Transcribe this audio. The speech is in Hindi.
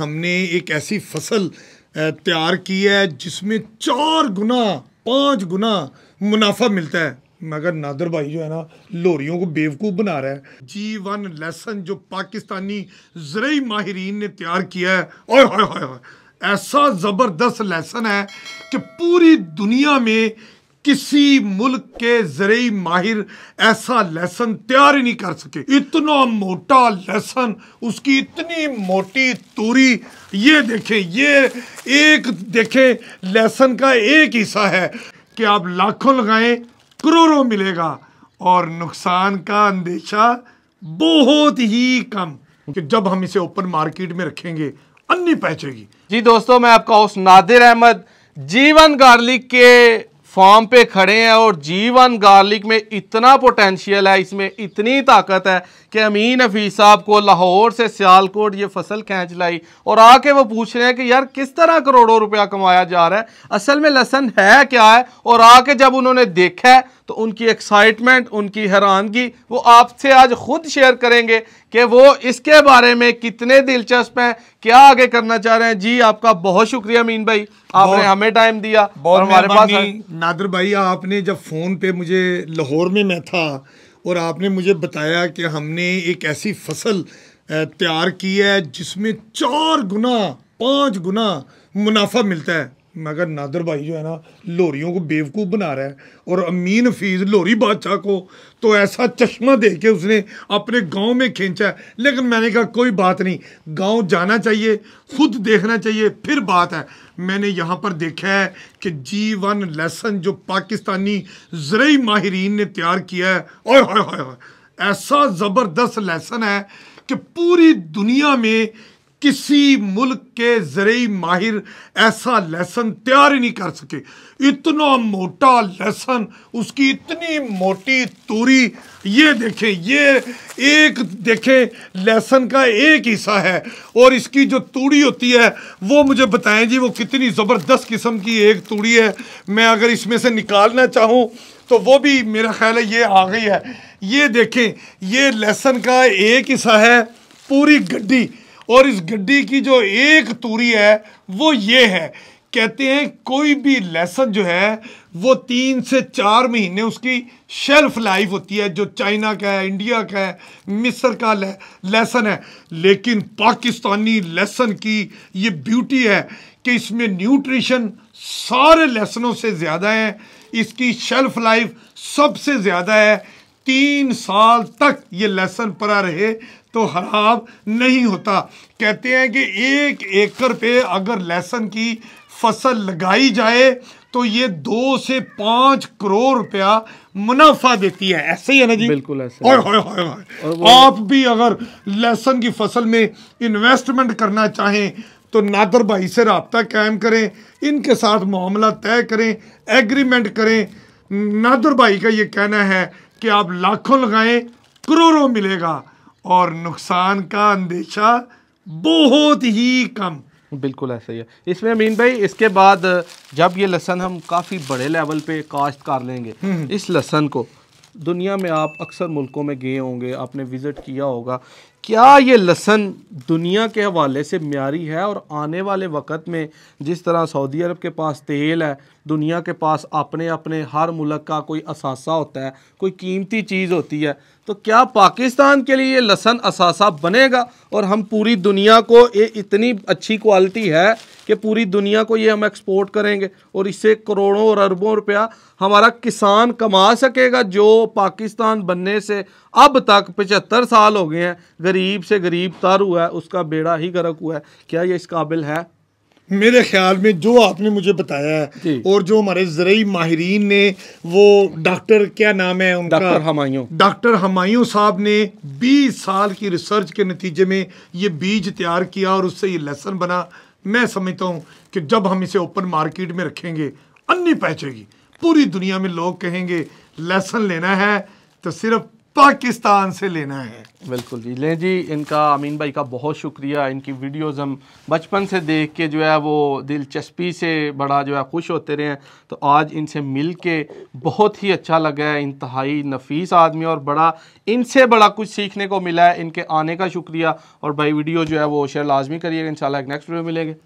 हमने एक ऐसी फसल तैयार की है जिसमें चार गुना पाँच गुना मुनाफा मिलता है मगर नादर भाई जो है ना लोरियों को बेवकूफ़ बना रहा है जी वन लेसन जो पाकिस्तानी जरिए माहरीन ने तैयार किया है और हाय ऐसा ज़बरदस्त लेसन है कि पूरी दुनिया में किसी मुल्क के जरिए माहिर ऐसा लेसन तैयार ही नहीं कर सके इतना मोटा लेसन उसकी इतनी मोटी तूरी ये देखें ये एक देखें लेसन का एक हिस्सा है कि आप लाखों लगाएं करोड़ों मिलेगा और नुकसान का अंदेशा बहुत ही कम कि जब हम इसे ओपन मार्केट में रखेंगे अन्य पहचेगी जी दोस्तों मैं आपका होस्ट नादिर अहमद जीवन गार्लिक के फॉर्म पे खड़े हैं और जीवन गार्लिक में इतना पोटेंशियल है इसमें इतनी ताकत है कि अमीन हफीज साहब को लाहौर से सियालकोट ये फसल खींच लाई और आके वो पूछ रहे हैं कि यार किस तरह करोड़ों रुपया कमाया जा रहा है असल में लसन है क्या है और आके जब उन्होंने देखा है तो उनकी एक्साइटमेंट उनकी हैरानगी वो आपसे आज ख़ुद शेयर करेंगे कि वो इसके बारे में कितने दिलचस्प हैं क्या आगे करना चाह रहे हैं जी आपका बहुत शुक्रिया मीन भाई आपने हमें टाइम दिया और हमारे पास नादर भाई आपने जब फ़ोन पे मुझे लाहौर में मैं था और आपने मुझे बताया कि हमने एक ऐसी फसल तैयार की है जिसमें चार गुना पाँच गुना मुनाफा मिलता है मगर नादर भाई जो है ना लोरियों को बेवकूफ़ बना रहा है और अमीन फीस लोरी बादशाह को तो ऐसा चश्मा दे के उसने अपने गांव में खींचा है लेकिन मैंने कहा कोई बात नहीं गांव जाना चाहिए खुद देखना चाहिए फिर बात है मैंने यहाँ पर देखा है कि जी वन लेसन जो पाकिस्तानी ज़रूरी माहरीन ने तैयार किया है और ओए ओए ऐसा ज़बरदस्त लेसन है कि पूरी दुनिया में किसी मुल्क के जरिए माहिर ऐसा लेसन तैयार ही नहीं कर सके इतना मोटा लेसन उसकी इतनी मोटी तूरी ये देखें ये एक देखें लेसन का एक हिस्सा है और इसकी जो तूड़ी होती है वो मुझे बताएं जी वो कितनी ज़बरदस्त किस्म की एक तूड़ी है मैं अगर इसमें से निकालना चाहूँ तो वो भी मेरा ख्याल है ये आ गई है ये देखें ये लेसन का एक हिस्सा है पूरी गड्डी और इस गड्डी की जो एक तूरी है वो ये है कहते हैं कोई भी लेसन जो है वो तीन से चार महीने उसकी शेल्फ लाइफ होती है जो चाइना का है इंडिया का है मिस्र का ले, लेसन है लेकिन पाकिस्तानी लेसन की ये ब्यूटी है कि इसमें न्यूट्रिशन सारे लेसनों से ज़्यादा है इसकी शेल्फ लाइफ सबसे ज़्यादा है तीन साल तक ये लेसन पड़ा रहे तो खराब नहीं होता कहते हैं कि एक एकड़ पे अगर लहसन की फसल लगाई जाए तो ये दो से पाँच करोड़ रुपया मुनाफा देती है ऐसे ही है ना जी बिल्कुल ऐसे और, और, और, और, आप भी अगर लहसन की फसल में इन्वेस्टमेंट करना चाहें तो नादर भाई से रबता कायम करें इनके साथ मामला तय करें एग्रीमेंट करें नादुर भाई का ये कहना है कि आप लाखों लगाएं करोड़ों मिलेगा और नुकसान का अंदेशा बहुत ही कम बिल्कुल ऐसा ही है इसमें अमीन भाई इसके बाद जब ये लहसन हम काफ़ी बड़े लेवल पे कास्ट कर लेंगे हम्म। इस लहसन को दुनिया में आप अक्सर मुल्कों में गए होंगे आपने विज़िट किया होगा क्या ये लसन दुनिया के हवाले से म्यारी है और आने वाले वक्त में जिस तरह सऊदी अरब के पास तेल है दुनिया के पास अपने अपने हर मुल्क का कोई असासा होता है कोई कीमती चीज़ होती है तो क्या पाकिस्तान के लिए ये लसन असासा बनेगा और हम पूरी दुनिया को ये इतनी अच्छी क्वालिटी है कि पूरी दुनिया को ये हम एक्सपोर्ट करेंगे और इससे करोड़ों और अरबों रुपया हमारा किसान कमा सकेगा जो पाकिस्तान बनने से अब तक पचहत्तर साल हो गए हैं गरीब से गरीब तर हुआ है उसका बेड़ा ही गर्क हुआ है क्या ये इस काबिल है मेरे ख्याल में जो आपने मुझे बताया है और जो हमारे जरिए माहरीन ने वो डॉक्टर क्या नाम है उनका डॉक्टर हमायूं डॉक्टर हमायूं साहब ने 20 साल की रिसर्च के नतीजे में ये बीज तैयार किया और उससे ये लेसन बना मैं समझता हूँ कि जब हम इसे ओपन मार्केट में रखेंगे अन्य पहचेगी पूरी दुनिया में लोग कहेंगे लेसन लेना है तो सिर्फ पाकिस्तान से लेना है बिल्कुल जी लें जी इनका अमीन भाई का बहुत शुक्रिया इनकी वीडियोस हम बचपन से देख के जो है वो दिलचस्पी से बड़ा जो है खुश होते रहे हैं तो आज इनसे मिल के बहुत ही अच्छा लगा है इंतहाई नफीस आदमी और बड़ा इनसे बड़ा कुछ सीखने को मिला है इनके आने का शुक्रिया और भाई वीडियो जो है वो शेयर लाजमी करिएगा इन एक नेक्स्ट वीडियो मिलेंगे